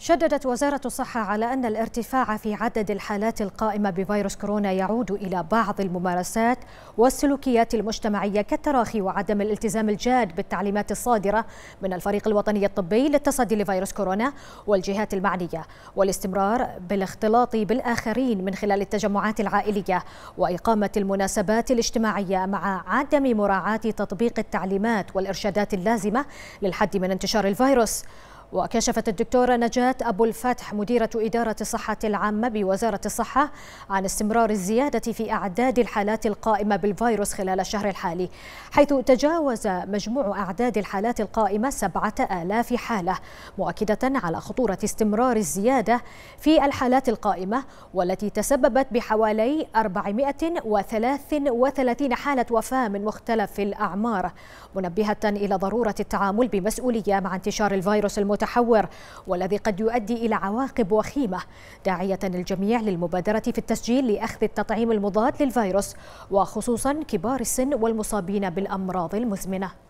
شددت وزارة الصحة على أن الارتفاع في عدد الحالات القائمة بفيروس كورونا يعود إلى بعض الممارسات والسلوكيات المجتمعية كالتراخي وعدم الالتزام الجاد بالتعليمات الصادرة من الفريق الوطني الطبي للتصدي لفيروس كورونا والجهات المعنية والاستمرار بالاختلاط بالآخرين من خلال التجمعات العائلية وإقامة المناسبات الاجتماعية مع عدم مراعاة تطبيق التعليمات والإرشادات اللازمة للحد من انتشار الفيروس وكشفت الدكتورة نجاة أبو الفتح مديرة إدارة الصحة العامة بوزارة الصحة عن استمرار الزيادة في أعداد الحالات القائمة بالفيروس خلال الشهر الحالي حيث تجاوز مجموع أعداد الحالات القائمة سبعة آلاف حالة مؤكدة على خطورة استمرار الزيادة في الحالات القائمة والتي تسببت بحوالي 433 حالة وفاة من مختلف الأعمار منبهة إلى ضرورة التعامل بمسؤولية مع انتشار الفيروس المت المتحور والذي قد يؤدي إلى عواقب وخيمة داعية الجميع للمبادرة في التسجيل لأخذ التطعيم المضاد للفيروس وخصوصا كبار السن والمصابين بالأمراض المزمنة